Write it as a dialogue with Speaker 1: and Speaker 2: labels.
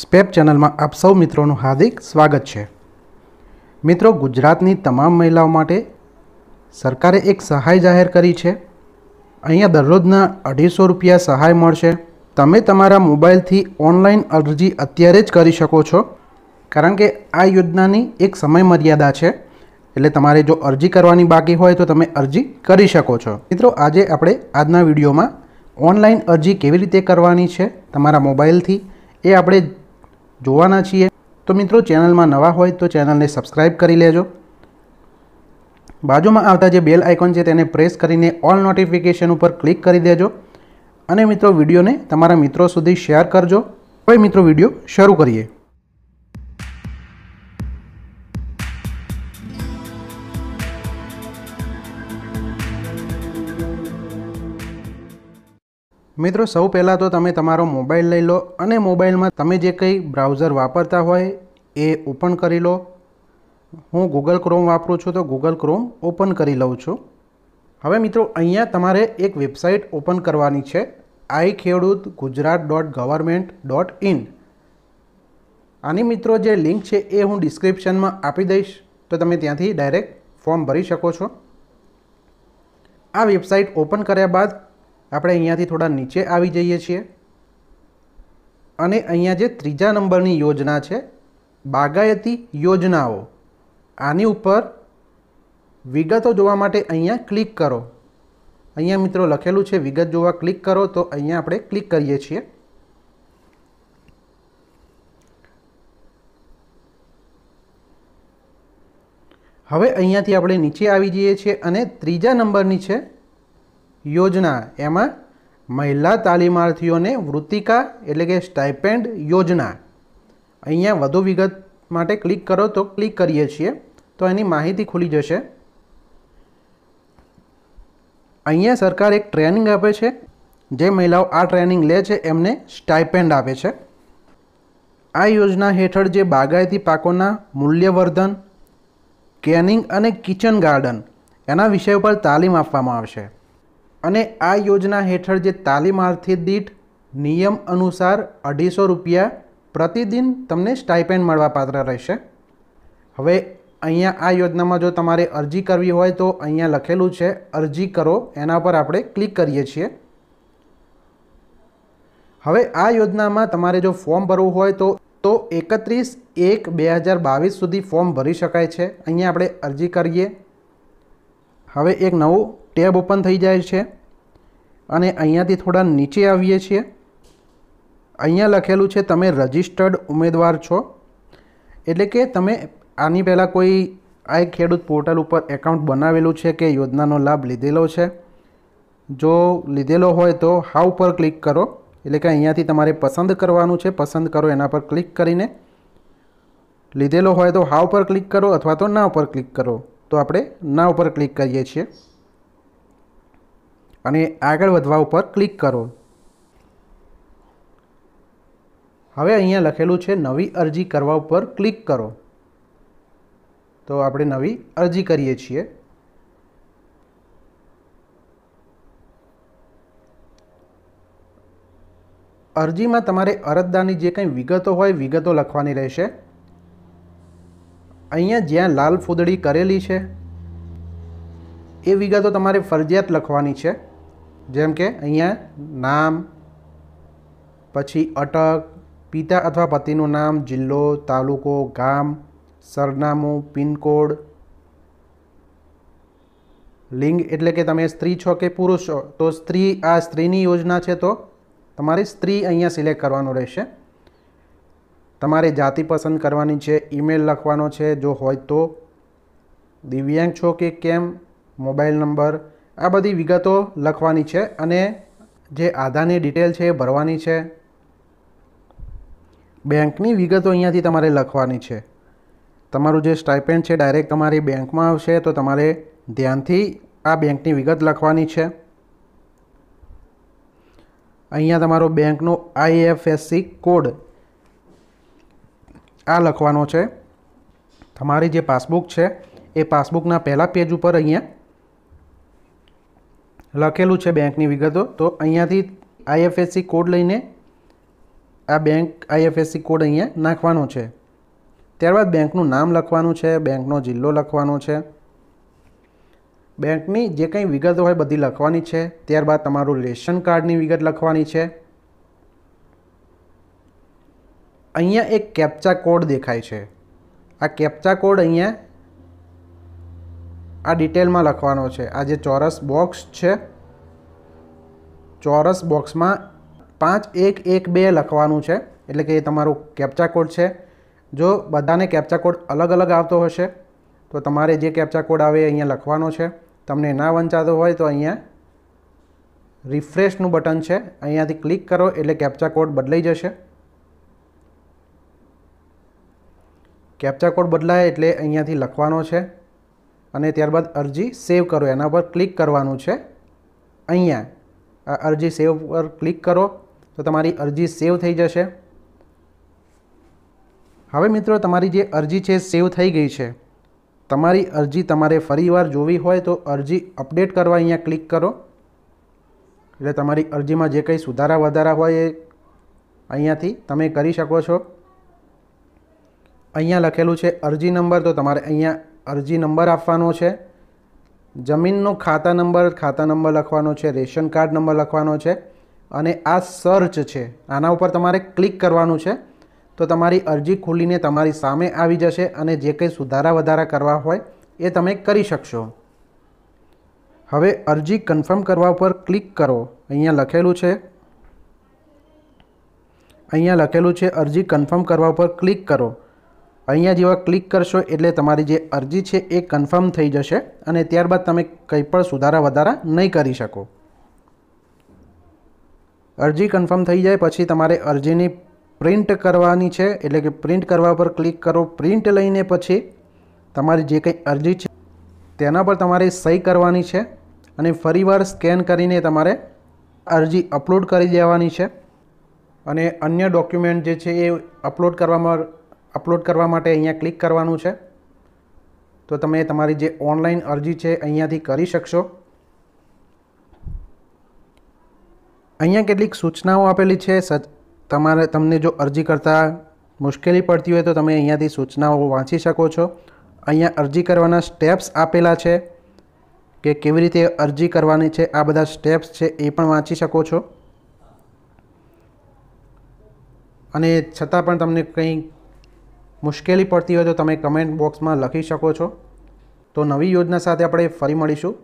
Speaker 1: સ્પેપ ચેનલમાં આપ સૌ મિત્રોનું હાર્દિક સ્વાગત છે મિત્રો ગુજરાતની તમામ મહિલાઓ માટે સરકારે એક સહાય જાહેર કરી છે અહીંયા દરરોજના અઢીસો રૂપિયા સહાય મળશે તમે તમારા મોબાઈલથી ઓનલાઈન અરજી અત્યારે જ કરી શકો છો કારણ કે આ યોજનાની એક સમય મર્યાદા છે એટલે તમારે જો અરજી કરવાની બાકી હોય તો તમે અરજી કરી શકો છો મિત્રો આજે આપણે આજના વિડીયોમાં ઓનલાઈન અરજી કેવી રીતે કરવાની છે તમારા મોબાઈલથી એ આપણે જોવાના છીએ તો મિત્રો ચેનલમાં નવા હોય તો ચેનલને સબસ્ક્રાઈબ કરી લેજો બાજુમાં આવતા જે બેલ આઇકોન છે તેને પ્રેસ કરીને ઓલ નોટિફિકેશન ઉપર ક્લિક કરી દેજો અને મિત્રો વિડીયોને તમારા મિત્રો સુધી શેર કરજો હવે મિત્રો વિડીયો શરૂ કરીએ મિત્રો સૌ પહેલાં તો તમે તમારો મોબાઈલ લઈ લો અને મોબાઈલમાં તમે જે કંઈ બ્રાઉઝર વાપરતા હોય એ ઓપન કરી લો હું ગૂગલ ક્રોમ વાપરું છું તો ગૂગલ ક્રોમ ઓપન કરી લઉં છું હવે મિત્રો અહીંયા તમારે એક વેબસાઇટ ઓપન કરવાની છે આઈ ખેડૂત Gujarat dot government dot in આની મિત્રો જે લિંક છે એ હું ડિસ્ક્રિપ્શનમાં આપી દઈશ તો તમે ત્યાંથી ડાયરેક્ટ ફોર્મ ભરી શકો છો આ વેબસાઇટ ઓપન કર્યા બાદ આપણે અહીંયાથી થોડા નીચે આવી જઈએ છીએ અને અહીંયા જે ત્રીજા નંબરની યોજના છે બાગાયતી યોજનાઓ આની ઉપર વિગતો જોવા માટે અહીંયા ક્લિક કરો અહીંયા મિત્રો લખેલું છે વિગત જોવા ક્લિક કરો તો અહીંયા આપણે ક્લિક કરીએ છીએ હવે અહીંયાથી આપણે નીચે આવી જઈએ છીએ અને ત્રીજા નંબરની છે યોજના એમાં મહિલા તાલીમાર્થીઓને વૃત્તિકા એટલે કે સ્ટાઇપેન્ડ યોજના અહીંયા વધુ વિગત માટે ક્લિક કરો તો ક્લિક કરીએ છીએ તો એની માહિતી ખુલી જશે અહીંયા સરકાર એક ટ્રેનિંગ આપે છે જે મહિલાઓ આ ટ્રેનિંગ લે છે એમને સ્ટાઇપેન્ડ આપે છે આ યોજના હેઠળ જે બાગાયતી પાકોના મૂલ્યવર્ધન કેનિંગ અને કિચન ગાર્ડન એના વિષય ઉપર તાલીમ આપવામાં આવશે અને આ યોજના હેઠળ જે તાલીમાર્થી દીઠ નિયમ અનુસાર અઢીસો રૂપિયા પ્રતિદિન તમને સ્ટાઇપેન્ડ મળવાપાત્ર રહેશે હવે અહીંયા આ યોજનામાં જો તમારે અરજી કરવી હોય તો અહીંયા લખેલું છે અરજી કરો એના પર આપણે ક્લિક કરીએ છીએ હવે આ યોજનામાં તમારે જો ફોર્મ ભરવું હોય તો તો એકત્રીસ એક બે હજાર બાવીસ સુધી ફોર્મ ભરી શકાય છે અહીંયા આપણે અરજી કરીએ હવે એક નવું ટેબ ઓપન થઈ જાય છે અને અહીંયાથી થોડા નીચે આવીએ છીએ અહીંયા લખેલું છે તમે રજિસ્ટર્ડ ઉમેદવાર છો એટલે કે તમે આની પહેલાં કોઈ આ એક ખેડૂત પોર્ટલ ઉપર એકાઉન્ટ બનાવેલું છે કે યોજનાનો લાભ લીધેલો છે જો લીધેલો હોય તો હાવ પર ક્લિક કરો એટલે કે અહીંયાથી તમારે પસંદ કરવાનું છે પસંદ કરો એના પર ક્લિક કરીને લીધેલો હોય તો હાવ પર ક્લિક કરો અથવા તો ના ઉપર ક્લિક કરો તો આપણે ના ઉપર ક્લિક કરીએ છીએ અને આગળ વધવા ઉપર ક્લિક કરો હવે અહીંયા લખેલું છે નવી અરજી કરવા ઉપર ક્લિક કરો તો આપણે નવી અરજી કરીએ છીએ અરજીમાં તમારે અરજદારની જે કંઈ વિગતો હોય વિગતો લખવાની રહેશે અહીંયા જ્યાં લાલ ફૂદડી કરેલી છે એ વિગતો તમારે ફરજિયાત લખવાની છે જેમ કે અહીંયા નામ પછી અટક પિતા અથવા પતિનું નામ જિલ્લો તાલુકો ગામ સરનામો પિનકોડ લિંગ એટલે કે તમે સ્ત્રી છો કે પુરુષ છો તો સ્ત્રી આ સ્ત્રીની યોજના છે તો તમારી સ્ત્રી અહીંયા સિલેક્ટ કરવાનો રહેશે તમારી જાતિ પસંદ કરવાની છે ઈમેલ લખવાનો છે જો હોય તો દિવ્યાંગ છો કે કેમ મોબાઈલ નંબર આ બધી વિગતો લખવાની છે અને જે આધારની ડિટેલ છે એ ભરવાની છે બેંકની વિગતો અહીંયાથી તમારે લખવાની છે તમારું જે સ્ટાઇપેન્ડ છે ડાયરેક્ટ તમારી બેંકમાં આવશે તો તમારે ધ્યાનથી આ બેંકની વિગત લખવાની છે અહીંયા તમારો બેંકનો આઈએફએસસી કોડ આ લખવાનો છે તમારી જે પાસબુક છે એ પાસબુકના પહેલાં પેજ ઉપર અહીંયા લખેલું છે બેંકની વિગતો તો અહીંયાથી આઈએફએસસી કોડ લઈને આ બેંક આઈએફએસસી કોડ અહીંયા નાખવાનો છે ત્યારબાદ બેંકનું નામ લખવાનું છે બેંકનો જિલ્લો લખવાનો છે બેંકની જે કંઈ વિગતો હોય બધી લખવાની છે ત્યારબાદ તમારું રેશન કાર્ડની વિગત લખવાની છે અહીંયા એક કેપ્ચા કોડ દેખાય છે આ કેપ્ચા કોડ અહીંયા આ ડિટેલમાં લખવાનો છે આ જે ચોરસ બોક્સ છે ચોરસ બોક્સમાં પાંચ એક એક બે લખવાનું છે એટલે કે એ તમારો કેપ્ચા કોડ છે જો બધાને કેપ્ચા કોડ અલગ અલગ આવતો હશે તો તમારે જે કેપ્ચા કોડ આવે એ અહીંયા લખવાનો છે તમને ના વંચાતો હોય તો અહીંયા રિફ્રેશનું બટન છે અહીંયાથી ક્લિક કરો એટલે કેપ્ચા કોડ બદલાઈ જશે કેપ્ચા કોડ બદલાય એટલે અહીંયાથી લખવાનો છે અને ત્યારબાદ અરજી સેવ કરો એના પર ક્લિક કરવાનું છે અહીંયા અરજી સેવ પર ક્લિક કરો તો તમારી અરજી સેવ થઈ જશે હવે મિત્રો તમારી જે અરજી છે સેવ થઈ ગઈ છે તમારી અરજી તમારે ફરીવાર જોવી હોય તો અરજી અપડેટ કરવા અહીંયા ક્લિક કરો એટલે તમારી અરજીમાં જે કંઈ સુધારા વધારા હોય એ અહીંયાથી તમે કરી શકો છો અહીંયા લખેલું છે અરજી નંબર તો તમારે અહીંયા અરજી નંબર આપવાનો છે જમીનનો ખાતા નંબર ખાતા નંબર લખવાનો છે રેશન કાર્ડ નંબર લખવાનો છે અને આ સર્ચ છે આના ઉપર તમારે ક્લિક કરવાનું છે તો તમારી અરજી ખોલીને તમારી સામે આવી જશે અને જે કંઈ સુધારા વધારા કરવા હોય એ તમે કરી શકશો હવે અરજી કન્ફર્મ કરવા પર ક્લિક કરો અહીંયા લખેલું છે અહીંયા લખેલું છે અરજી કન્ફર્મ કરવા ઉપર ક્લિક કરો અહીંયા જેવા ક્લિક કરશો એટલે તમારી જે અરજી છે એ કન્ફર્મ થઈ જશે અને ત્યારબાદ તમે કંઈ પણ સુધારા વધારા નહીં કરી શકો અરજી કન્ફર્મ થઈ જાય પછી તમારે અરજીની પ્રિન્ટ કરવાની છે એટલે કે પ્રિન્ટ કરવા પર ક્લિક કરો પ્રિન્ટ લઈને પછી તમારી જે કંઈ અરજી છે તેના પર તમારે સહી કરવાની છે અને ફરીવાર સ્કેન કરીને તમારે અરજી અપલોડ કરી દેવાની છે અને અન્ય ડોક્યુમેન્ટ જે છે એ અપલોડ કરવામાં અપલોડ કરવા માટે અહીંયા ક્લિક કરવાનું છે તો તમે તમારી જે ઓનલાઈન અરજી છે અહીંયાથી કરી શકશો અહીંયા કેટલીક સૂચનાઓ આપેલી છે તમારે તમને જો અરજી કરતાં મુશ્કેલી પડતી હોય તો તમે અહીંયાથી સૂચનાઓ વાંચી શકો છો અહીંયા અરજી કરવાના સ્ટેપ્સ આપેલા છે કે કેવી રીતે અરજી કરવાની છે આ બધા સ્ટેપ્સ છે એ પણ વાંચી શકો છો અને છતાં પણ તમને કંઈ મુશ્કેલી પડતી હોય તો તમે કમેન્ટ બોક્સમાં લખી શકો છો તો નવી યોજના સાથે આપણે ફરી મળીશું